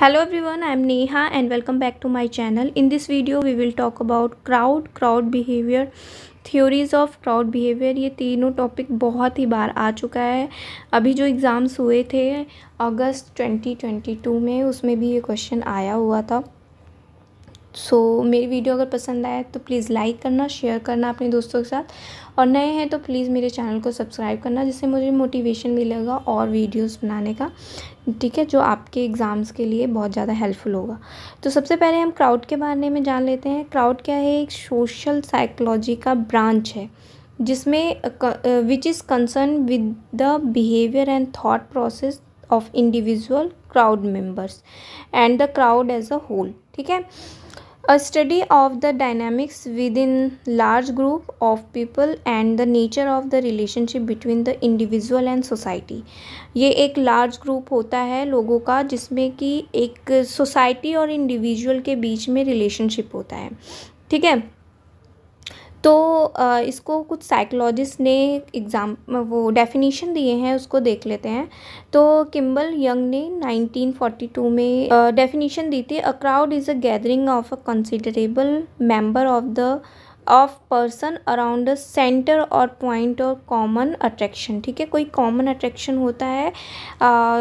Hello everyone I am Neha and welcome back to my channel in this video we will talk about crowd crowd behaviour theories of crowd behaviour ये तीनों topic बहुत ही बार आ चुका है अभी जो exams हुए थे अगस्त 2022 में उसमें भी ये क्वेश्चन आया हुआ था सो so, मेरी वीडियो अगर पसंद आए तो प्लीज़ लाइक करना शेयर करना अपने दोस्तों के साथ और नए हैं तो प्लीज़ मेरे चैनल को सब्सक्राइब करना जिससे मुझे मोटिवेशन मिलेगा और वीडियोस बनाने का ठीक है जो आपके एग्ज़ाम्स के लिए बहुत ज़्यादा हेल्पफुल होगा तो सबसे पहले हम क्राउड के बारे में जान लेते हैं क्राउड क्या है एक सोशल साइकोलॉजी का ब्रांच है जिसमें which is concern with the behaviour and thought process of individual crowd members and the crowd as a whole ठीक है A study of the dynamics within large group of people and the nature of the relationship between the individual and society. ये एक large group होता है लोगों का जिसमें कि एक society और individual के बीच में relationship होता है ठीक है तो इसको कुछ साइकोलॉजिस्ट ने एग्ज़ाम वो डेफिनेशन दिए हैं उसको देख लेते हैं तो किम्बल यंग ने 1942 में डेफिनेशन दी थी a crowd is a gathering of a considerable member of the of person around centre और पॉइंट और कॉमन अट्रैक्शन ठीक है कोई कॉमन अट्रैक्शन होता है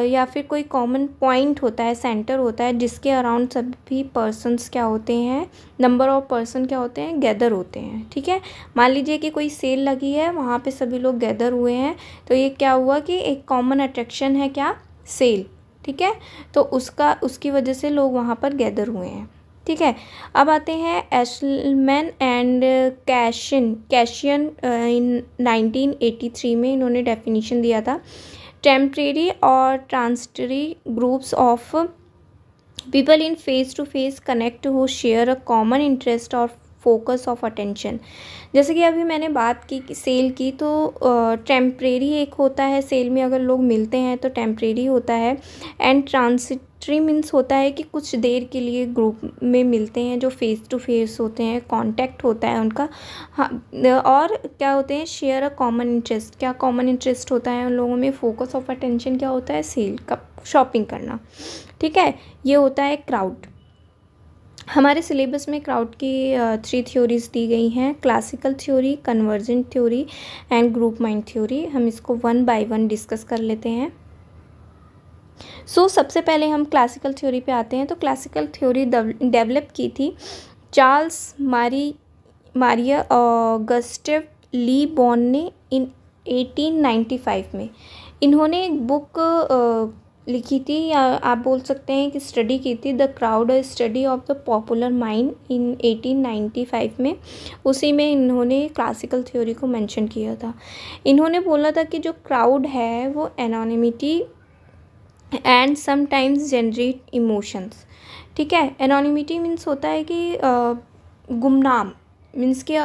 या फिर कोई कॉमन पॉइंट होता है सेंटर होता है जिसके अराउंड सभी पर्सनस क्या होते हैं नंबर ऑफ पर्सन क्या होते हैं गैदर होते हैं ठीक है मान लीजिए कि कोई सेल लगी है वहाँ पे सभी लोग गैदर हुए हैं तो ये क्या हुआ कि एक कॉमन अट्रैक्शन है क्या सेल ठीक है तो उसका उसकी वजह से लोग वहाँ पर गैदर हुए हैं ठीक है अब आते हैं एसलमैन एंड कैशन कैशियन इन थ्री में इन्होंने डेफिनेशन दिया था टेम्प्रेरी और transitory groups of people in face to face connect who share a common interest और फोकस ऑफ अटेंशन जैसे कि अभी मैंने बात की सेल की तो टेम्प्रेरी uh, एक होता है सेल में अगर लोग मिलते हैं तो टेम्प्रेरी होता है एंड ट्रांसिट ट्री मीन्स होता है कि कुछ देर के लिए ग्रुप में मिलते हैं जो फ़ेस टू फेस होते हैं कांटेक्ट होता है उनका हाँ, और क्या होते हैं शेयर अ कॉमन इंटरेस्ट क्या कॉमन इंटरेस्ट होता है उन लोगों में फोकस ऑफ अटेंशन क्या होता है सेल का शॉपिंग करना ठीक है ये होता है क्राउड हमारे सिलेबस में क्राउड की थ्री थ्योरीज दी गई हैं classical theory convergent theory and group mind theory हम इसको वन बाय वन डिस्कस कर लेते हैं सो so, सबसे पहले हम क्लासिकल थ्योरी पे आते हैं तो क्लासिकल थ्योरी डेवलप की थी चार्ल्स मारी मारिया और गस्टिव ली बॉन ने इन 1895 में इन्होंने एक बुक लिखी थी या आप बोल सकते हैं कि स्टडी की थी the crowd study of the popular mind in 1895 में उसी में इन्होंने क्लासिकल थ्योरी को मेंशन किया था इन्होंने बोला था कि जो क्राउड है वो anonymity and sometimes generate emotions ठीक है एनोनिमिटी मीन्स होता है कि गुमनाम मीन्स कि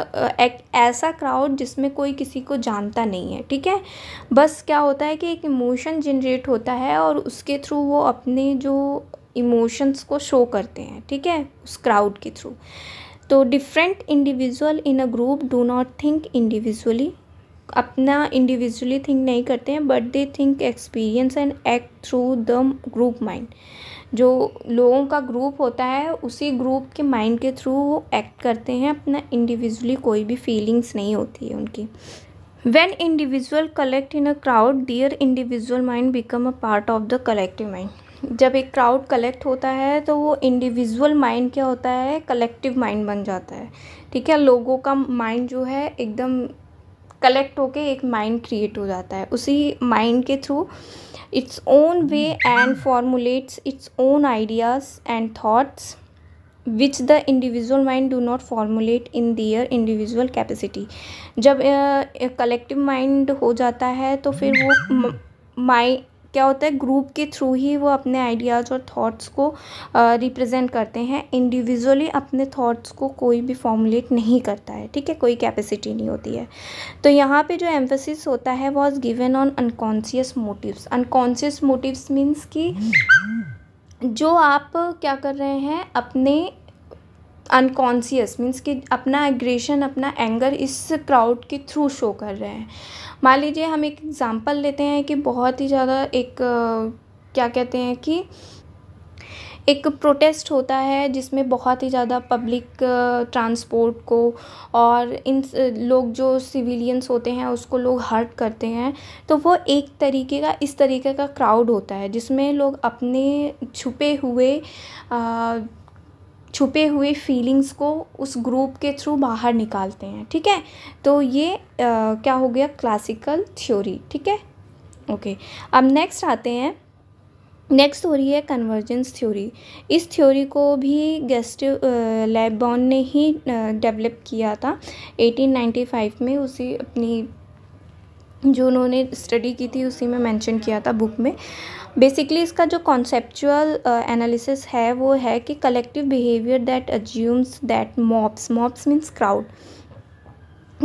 एक ऐसा क्राउड जिसमें कोई किसी को जानता नहीं है ठीक है बस क्या होता है कि एक इमोशन जनरेट होता है और उसके थ्रू वो अपने जो इमोशंस को शो करते हैं ठीक है उस क्राउड के थ्रू तो different individual in a group do not think individually अपना इंडिविजुअली थिंक नहीं करते हैं but they think experience and act through the group mind जो लोगों का ग्रुप होता है उसी ग्रुप के माइंड के थ्रू वो एक्ट करते हैं अपना इंडिविजुअली कोई भी फीलिंग्स नहीं होती है उनकी when individual collect in a crowd their individual mind become a part of the collective mind जब एक क्राउड कलेक्ट होता है तो वो इंडिविजुअल माइंड क्या होता है कलेक्टिव माइंड बन जाता है ठीक है लोगों का माइंड जो है एकदम कलेक्ट होके एक माइंड क्रिएट हो जाता है उसी माइंड के through its own way and formulates its own ideas and thoughts which the individual mind do not formulate in their individual capacity जब कलेक्टिव uh, माइंड हो जाता है तो फिर वो हम्म। माइंड क्या होता है ग्रुप के थ्रू ही वो अपने आइडियाज़ और थॉट्स को रिप्रेजेंट करते हैं इंडिविजुअली अपने थॉट्स को कोई भी फॉर्मुलेट नहीं करता है ठीक है कोई कैपेसिटी नहीं होती है तो यहाँ पे जो एम्फोसिस होता है was given on unconscious motives unconscious motives means कि हम्म, हम्म। जो आप क्या कर रहे हैं अपने अनकॉन्सियस मीन्स कि अपना एग्रेशन अपना एंगर इस क्राउड के थ्रू शो कर रहे हैं मान लीजिए हम एक एग्ज़ाम्पल लेते हैं कि बहुत ही ज़्यादा एक क्या कहते हैं कि एक प्रोटेस्ट होता है जिसमें बहुत ही ज़्यादा पब्लिक ट्रांसपोर्ट को और इन लोग जो सिविलियंस होते हैं उसको लोग हर्ट करते हैं तो वो एक तरीके का इस तरीके का क्राउड होता है जिसमें लोग अपने छुपे हुए आ, छुपे हुए फीलिंग्स को उस ग्रुप के थ्रू बाहर निकालते हैं ठीक है तो ये आ, क्या हो गया क्लासिकल थ्योरी ठीक है ओके अब नेक्स्ट आते हैं नेक्स्ट हो रही है कन्वर्जेंस थ्योरी इस थ्योरी को भी गेस्ट लेबॉन ने ही डेवलप किया था 1895 में उसी अपनी जो उन्होंने स्टडी की थी उसी में मेंशन किया था बुक में बेसिकली इसका जो कॉन्सेप्चुअल एनालिसिस uh, है वो है कि collective behaviour that assumes that mobs mobs means crowd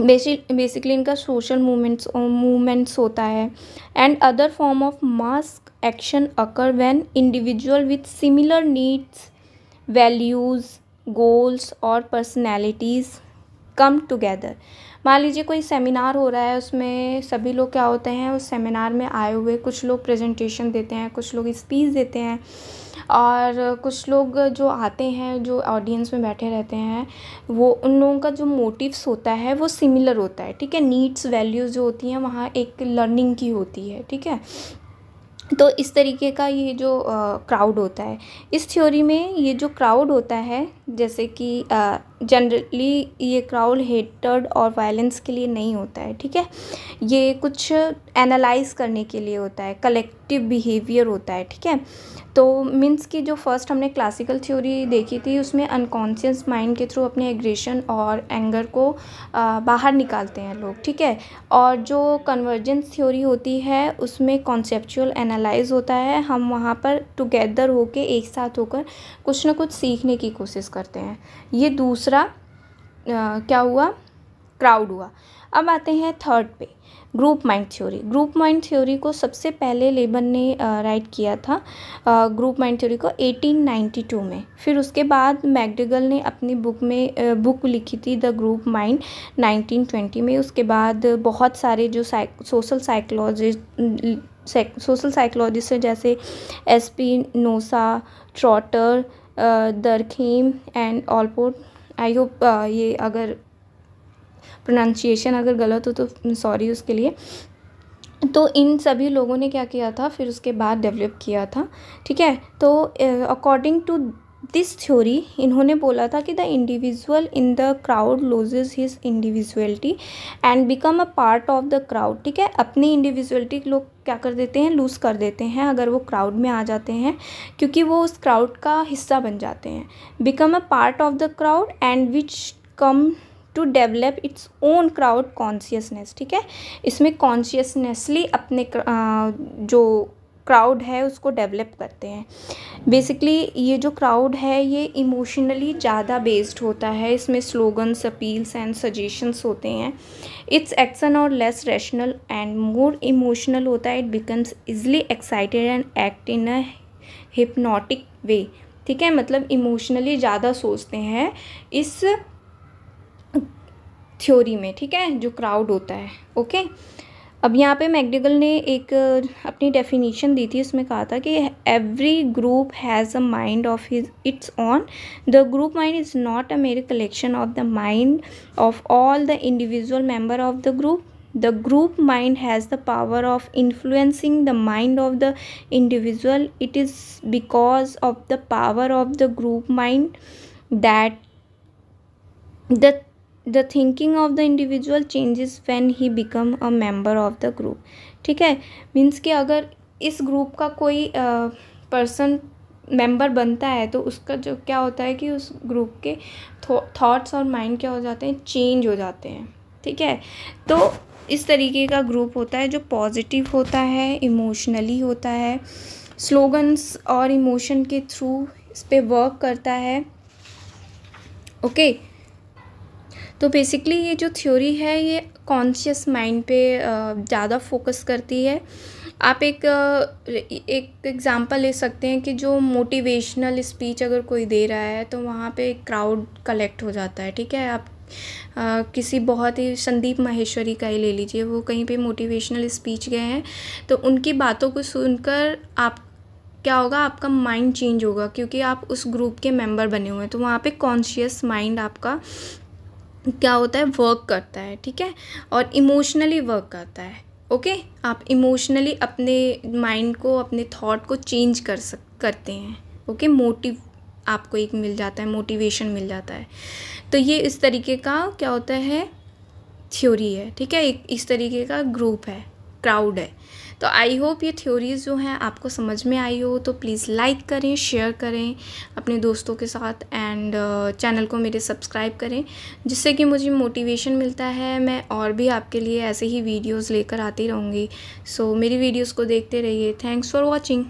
basically इनका सोशल मूवमेंट्स मूवमेंट्स होता है and other form of mass action occur when individual with similar needs values goals और पर्सनैलिटीज़ कम टुगेदर मान लीजिए कोई सेमिनार हो रहा है उसमें सभी लोग क्या होते हैं उस सेमिनार में आए हुए कुछ लोग प्रेजेंटेशन देते हैं कुछ लोग स्पीच देते हैं और कुछ लोग जो आते हैं जो ऑडियंस में बैठे रहते हैं वो उन लोगों का जो मोटिव्स होता है वो सिमिलर होता है ठीक है नीड्स वैल्यूज़ जो होती हैं वहाँ एक लर्निंग की होती है ठीक है तो इस तरीके का ये जो क्राउड होता है इस थ्योरी में ये जो क्राउड होता है जैसे कि आ, जनरली ये क्राउड हेटर्ड और वायलेंस के लिए नहीं होता है ठीक है ये कुछ एनालाइज करने के लिए होता है कलेक्टिव बिहेवियर होता है ठीक है तो मीन्स की जो फर्स्ट हमने क्लासिकल थ्योरी देखी थी उसमें अनकॉन्शियस माइंड के थ्रू अपने एग्रेशन और एंगर को आ, बाहर निकालते हैं लोग ठीक है और जो कन्वर्जेंस थ्योरी होती है उसमें कॉन्सेप्चुअल एनालाइज होता है हम वहाँ पर टुगेदर होके एक साथ होकर कुछ ना कुछ सीखने की कोशिश करते हैं ये दूसरा दूसरा क्या हुआ क्राउड हुआ अब आते हैं थर्ड पे group mind theory group mind theory को सबसे पहले लेबन ने राइट किया था ग्रुप माइंड थ्योरी को 1892 में फिर उसके बाद मैगडिगल ने अपनी बुक में बुक लिखी थी द ग्रुप माइंड 1920 में उसके बाद बहुत सारे जो psych social psychologist social psychologist हैं जैसे Spinoza Trotter Durkheim and Allport I hope uh, ये अगर प्रोनाउंसिएशन अगर गलत हो तो सॉरी उसके लिए तो इन सभी लोगों ने क्या किया था फिर उसके बाद डेवलप किया था ठीक है तो according uh, to this theory इन्होंने बोला था कि the individual in the crowd loses his individuality and become a part of the crowd ठीक है अपनी इंडिविजुअलिटी लोग क्या कर देते हैं लूज़ कर देते हैं अगर वो क्राउड में आ जाते हैं क्योंकि वो उस क्राउड का हिस्सा बन जाते हैं become a part of the crowd and which come to develop its own crowd consciousness ठीक है इसमें कॉन्शियसनेसली अपने जो क्राउड है उसको डेवलप करते हैं बेसिकली ये जो क्राउड है ये इमोशनली ज़्यादा बेस्ड होता है इसमें स्लोगन्स अपील्स एंड सजेशंस होते हैं its action are less rational and more emotional होता है it becomes easily excited and act in a hypnotic way ठीक है मतलब इमोशनली ज़्यादा सोचते हैं इस थ्योरी में ठीक है जो क्राउड होता है ओके okay? अब यहाँ पे मैगडिगल ने एक अपनी डेफिनेशन दी थी उसमें कहा था कि every group has a mind of his its own the group mind is not a mere collection of the mind of all the individual member of the group the group mind has the power of influencing the mind of the individual it is because of the power of the group mind that the the thinking of the individual changes when he become a member of the group ठीक है means कि अगर इस group का कोई person member बनता है तो उसका जो क्या होता है कि उस ग्रुप के थॉट्स और माइंड क्या हो जाते हैं चेंज हो जाते हैं ठीक है तो इस तरीके का ग्रुप होता है जो पॉजिटिव होता है इमोशनली होता है स्लोगन्स और इमोशन के थ्रू इस पर वर्क करता है ओके okay? तो बेसिकली ये जो थ्योरी है ये कॉन्शियस माइंड पे ज़्यादा फोकस करती है आप एक एक एग्ज़ाम्पल ले सकते हैं कि जो मोटिवेशनल स्पीच अगर कोई दे रहा है तो वहाँ पे क्राउड कलेक्ट हो जाता है ठीक है आप Uh, किसी बहुत ही संदीप माहेश्वरी का ही ले लीजिए वो कहीं पे मोटिवेशनल स्पीच गए हैं तो उनकी बातों को सुनकर आप क्या होगा आपका माइंड चेंज होगा क्योंकि आप उस ग्रुप के मेंबर बने हुए हैं तो वहाँ पे कॉन्शियस माइंड आपका क्या होता है वर्क करता है ठीक है और इमोशनली वर्क करता है ओके आप इमोशनली अपने माइंड को अपने थॉट को चेंज कर सक करते हैं ओके मोटिव आपको एक मिल जाता है मोटिवेशन मिल जाता है तो ये इस तरीके का क्या होता है थ्योरी है ठीक है एक इस तरीके का ग्रुप है क्राउड है तो आई होप ये थ्योरीज़ जो हैं आपको समझ में आई हो तो प्लीज़ लाइक करें शेयर करें अपने दोस्तों के साथ एंड चैनल uh, को मेरे सब्सक्राइब करें जिससे कि मुझे मोटिवेशन मिलता है मैं और भी आपके लिए ऐसे ही वीडियोज़ लेकर आती रहूँगी सो so, मेरी वीडियोज़ को देखते रहिए थैंक्स फॉर वॉचिंग